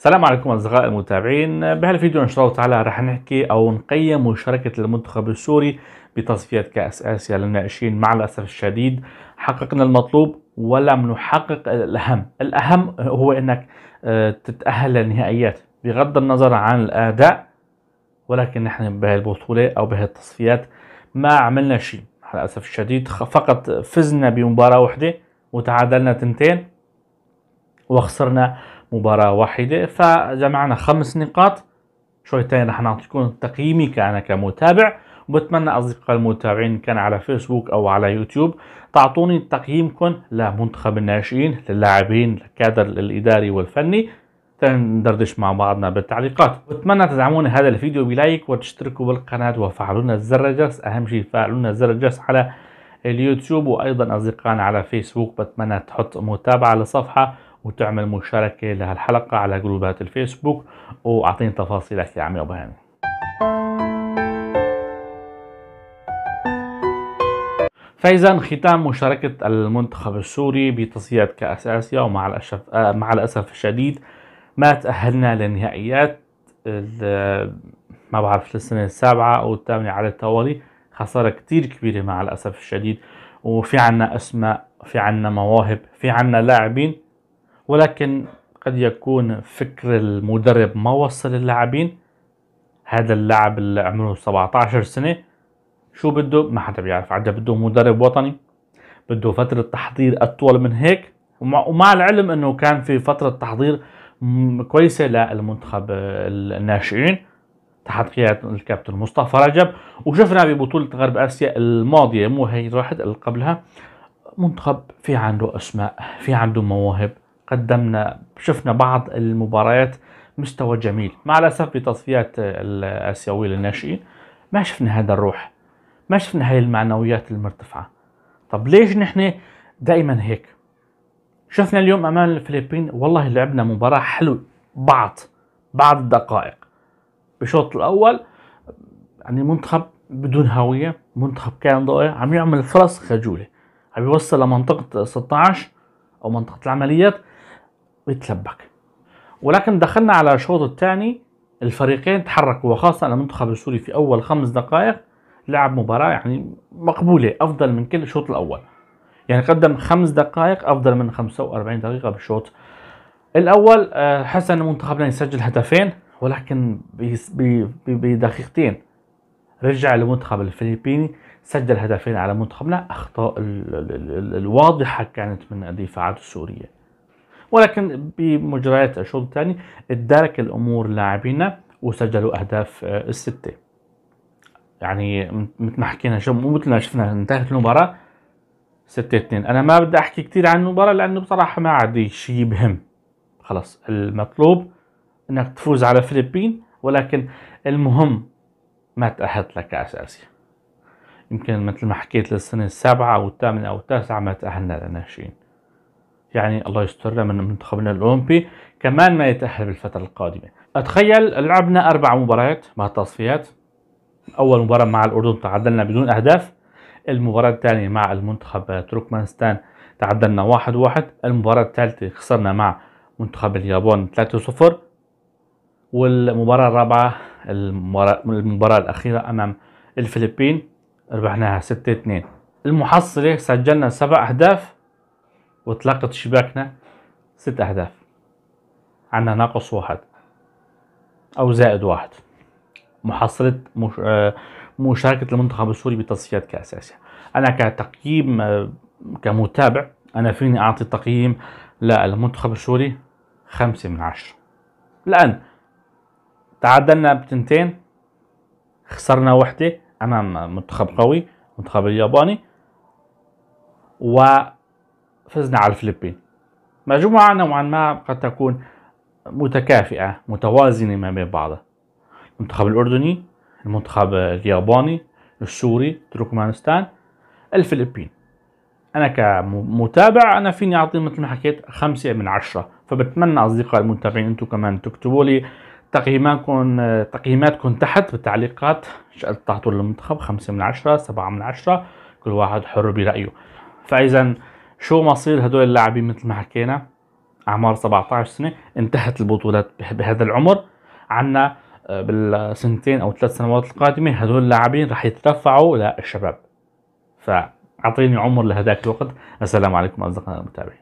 السلام عليكم اصدقائي المتابعين بهالفيديو ان شاء الله تعالى رح نحكي او نقيم مشاركه المنتخب السوري بتصفيات كاس اسيا للناشئين مع الاسف الشديد حققنا المطلوب ولم نحقق الاهم، الاهم هو انك آه، تتاهل للنهائيات بغض النظر عن الاداء ولكن نحن بهالبطوله او بهالتصفيات ما عملنا شيء مع الاسف الشديد فقط فزنا بمباراه واحده وتعادلنا تنتين وخسرنا مباراة واحدة فجمعنا خمس نقاط شويتين رح نعطيكم تقييمي كأنا كمتابع وبتمنى أصدقائي المتابعين كان على فيسبوك أو على يوتيوب تعطوني تقييمكم لمنتخب الناشئين للاعبين للكادر الإداري والفني ندردش مع بعضنا بالتعليقات واتمنى تدعمون هذا الفيديو بلايك وتشتركوا بالقناة وفعلونا زر الجرس أهم شيء فعلونا زر الجرس على اليوتيوب وأيضا أصدقائنا على فيسبوك بتمنى تحط متابعة للصفحة وتعمل مشاركة لهالحلقة على جروبات الفيسبوك وأعطيني تفاصيلك يا عمي أبو هاني فإذا ختام مشاركة المنتخب السوري بتصفيات كأس آسيا ومع الأسف مع الأسف الشديد ما تأهلنا للنهائيات ما بعرف السنة السابعة أو الثامنة على التوالي خسارة كتير كبيرة مع الأسف الشديد وفي عنا أسماء في عنا مواهب في عنا لاعبين ولكن قد يكون فكر المدرب ما وصل اللاعبين هذا اللاعب اللي عمره 17 سنة شو بده ما حدا بيعرف عدا بده مدرب وطني بده فترة تحضير أطول من هيك ومع العلم أنه كان في فترة تحضير كويسة للمنتخب الناشئين تحت قيادة الكابتن مصطفى رجب وشفنا ببطولة غرب آسيا الماضية مو هي راحت اللي قبلها منتخب في عنده أسماء في عنده مواهب قدمنا شفنا بعض المباريات مستوى جميل مع الأسف بتصفيات الآسيوية للناشئين ما شفنا هذا الروح ما شفنا هاي المعنويات المرتفعة طب ليش نحن دائما هيك شفنا اليوم أمام الفلبين والله لعبنا مباراة حلوة بعض بعض الدقائق بشوط الأول يعني منتخب بدون هوية منتخب كان ضائع عم يعمل فرص خجولة عم يوصل لمنطقة 16 أو منطقة العمليات ويتلبك ولكن دخلنا على الشوط الثاني الفريقين تحركوا وخاصة المنتخب السوري في أول خمس دقائق لعب مباراة يعني مقبولة أفضل من كل الشوط الأول يعني قدم خمس دقائق أفضل من 45 دقيقة بالشوط الأول آه، حسن منتخبنا يسجل هدفين ولكن بدقيقتين رجع المنتخب الفلبيني سجل هدفين على منتخبنا أخطاء الواضحة كانت من الدفاعات السورية ولكن بمجريات الشوط الثاني ادارك الامور لاعبينا وسجلوا اهداف آه، السته يعني مثل ما حكينا مثل ما شفنا انتهت المباراه 6 2 انا ما بدي احكي كثير عن المباراه لانه بصراحه ما عاد شيء بهم خلص المطلوب انك تفوز على فلبين ولكن المهم ما تأهلت لكأس آسيا يمكن مثل ما حكيت للسنة السابعة أو الثامنة أو التاسعة ما تأهلنا لنا شيء يعني الله يسترنا من منتخبنا الأولمبي كمان ما يتأهل بالفترة القادمة أتخيل لعبنا أربع مباريات مع التصفيات أول مباراة مع الأردن تعادلنا بدون أهداف المباراة الثانية مع المنتخب تركمانستان تعادلنا واحد واحد المباراة الثالثة خسرنا مع منتخب اليابان 3-0 والمباراة الرابعة المباراة, المباراة الأخيرة أمام الفلبين ربحناها 6-2 المحصلة سجلنا سبع أهداف وتلقت شباكنا ست أهداف عندنا ناقص واحد أو زائد واحد محصلة آه، مشاركة المنتخب السوري بتصفيات كأس آسيا أنا كتقييم آه، كمتابع أنا فيني أعطي تقييم للمنتخب السوري خمسة من عشرة الآن تعادلنا بتنتين خسرنا وحدة أمام منتخب قوي منتخب الياباني و فزنا على الفلبين مجموعة نوعا ما قد تكون متكافئة متوازنة ما بين بعضها المنتخب الأردني المنتخب الياباني السوري تركمانستان الفلبين أنا كمتابع أنا فيني أعطي مثل ما حكيت خمسة من عشرة فبتمنى أصدقائي المتابعين أنتم كمان تكتبوا لي تقييماتكم تقييماتكم تحت بالتعليقات تعطوا للمنتخب خمسة من عشرة سبعة من عشرة كل واحد حر برأيه فإذا شو مصير هدول اللاعبين مثل ما حكينا اعمار 17 سنه انتهت البطولات بهذا العمر عنا آه، بالسنتين او ثلاث سنوات القادمه هدول اللاعبين رح يترفعوا للشباب فاعطيني عمر لهداك الوقت السلام عليكم اصدقائي المتابعين